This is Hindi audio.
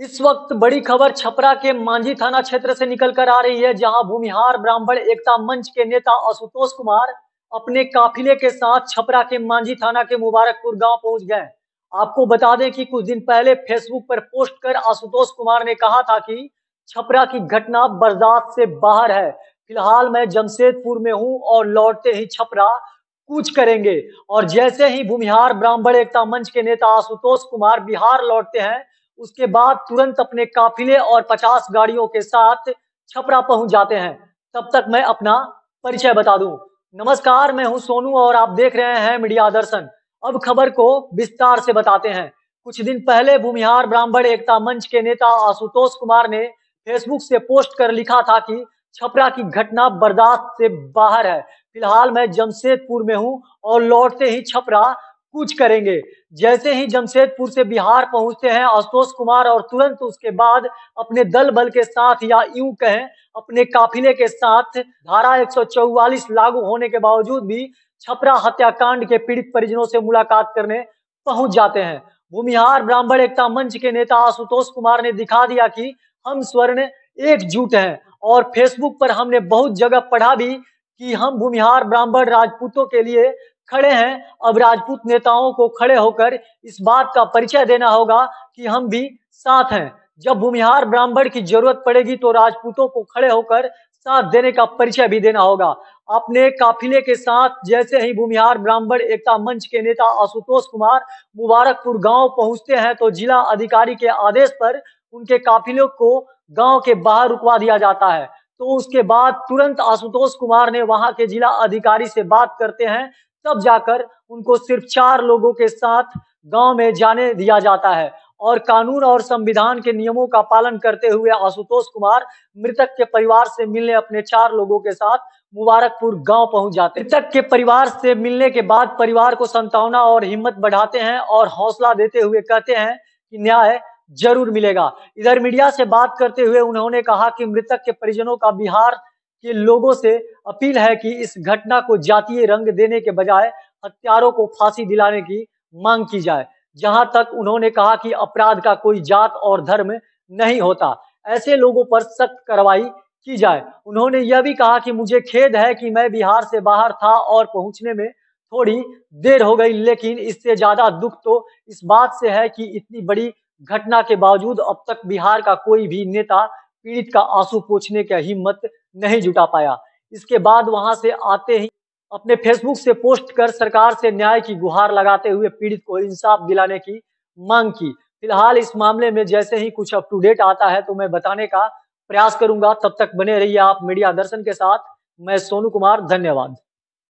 इस वक्त बड़ी खबर छपरा के मांझी थाना क्षेत्र से निकलकर आ रही है जहां भूमिहार ब्राह्मण एकता मंच के नेता आशुतोष कुमार अपने काफिले के साथ छपरा के मांझी थाना के मुबारकपुर गांव पहुंच गए आपको बता दें कि कुछ दिन पहले फेसबुक पर पोस्ट कर आशुतोष कुमार ने कहा था कि छपरा की घटना बर्दाश्त से बाहर है फिलहाल मैं जमशेदपुर में हूँ और लौटते ही छपरा कुछ करेंगे और जैसे ही भूमिहार ब्राह्मण एकता मंच के नेता आशुतोष कुमार बिहार लौटते हैं उसके बाद तुरंत अपने काफिले और पचास गाड़ियों के साथ छपरा पहुंच जाते हैं तब तक मैं अपना परिचय बता दूं नमस्कार मैं हूं सोनू और आप देख रहे हैं मीडिया दर्शन अब खबर को विस्तार से बताते हैं कुछ दिन पहले भूमिहार ब्राह्मण एकता मंच के नेता आशुतोष कुमार ने फेसबुक से पोस्ट कर लिखा था कि छपरा की घटना बर्दाश्त से बाहर है फिलहाल मैं जमशेदपुर में हूं और लौटते ही छपरा कुछ करेंगे जैसे ही जमशेदपुर से बिहार पहुंचते हैं आशुतोष कुमार और तुरंत उसके बाद अपने दल बल के साथ या यूं कहें अपने काफिले के साथ धारा एक लागू होने के बावजूद भी छपरा हत्याकांड के पीड़ित परिजनों से मुलाकात करने पहुंच जाते हैं भूमिहार ब्राह्मण एकता मंच के नेता आशुतोष कुमार ने दिखा दिया कि हम स्वर्ण एकजुट हैं और फेसबुक पर हमने बहुत जगह पढ़ा भी कि हम भूमिहार ब्राह्मण राजपूतों के लिए खड़े हैं अब राजपूत नेताओं को खड़े होकर इस बात का परिचय देना होगा कि हम भी साथ हैं जब भूमिहार ब्राह्मण की जरूरत पड़ेगी तो राजपूतों को खड़े होकर साथ देने का परिचय भी देना होगा अपने काफिले के साथ जैसे ही भूमिहार ब्राह्मण एकता मंच के नेता आशुतोष कुमार मुबारकपुर गांव पहुंचते हैं तो जिला अधिकारी के आदेश पर उनके काफिले को गांव के बाहर रुकवा दिया जाता है तो उसके बाद तुरंत आशुतोष कुमार ने वहां के जिला अधिकारी से बात करते हैं तब जाकर उनको सिर्फ चार लोगों के साथ गांव में जाने दिया जाता है और कानून और संविधान के नियमों का पालन करते हुए आशुतोष कुमार मृतक के परिवार से मिलने अपने चार लोगों के साथ मुबारकपुर गांव पहुंच जाते मृतक के परिवार से मिलने के बाद परिवार को संतावना और हिम्मत बढ़ाते हैं और हौसला देते हुए कहते हैं कि न्याय जरूर मिलेगा इधर मीडिया से बात करते हुए उन्होंने कहा कि मृतक के परिजनों का बिहार कि लोगों से अपील है कि इस घटना को जातीय रंग देने के बजाय हत्यारों को फांसी दिलाने की मांग की जाए जहां तक उन्होंने कहा कि अपराध का कोई जात और धर्म नहीं होता ऐसे लोगों पर सख्त कार्रवाई की जाए उन्होंने यह भी कहा कि मुझे खेद है कि मैं बिहार से बाहर था और पहुंचने में थोड़ी देर हो गई लेकिन इससे ज्यादा दुख तो इस बात से है कि इतनी बड़ी घटना के बावजूद अब तक बिहार का कोई भी नेता पीड़ित का आंसू पोछने का हिम्मत नहीं जुटा पाया इसके बाद वहां से आते ही अपने फेसबुक से पोस्ट कर सरकार से न्याय की गुहार लगाते हुए पीड़ित को इंसाफ दिलाने की मांग की फिलहाल इस मामले में जैसे ही कुछ अप टू डेट आता है तो मैं बताने का प्रयास करूंगा तब तक बने रहिए आप मीडिया दर्शन के साथ मैं सोनू कुमार धन्यवाद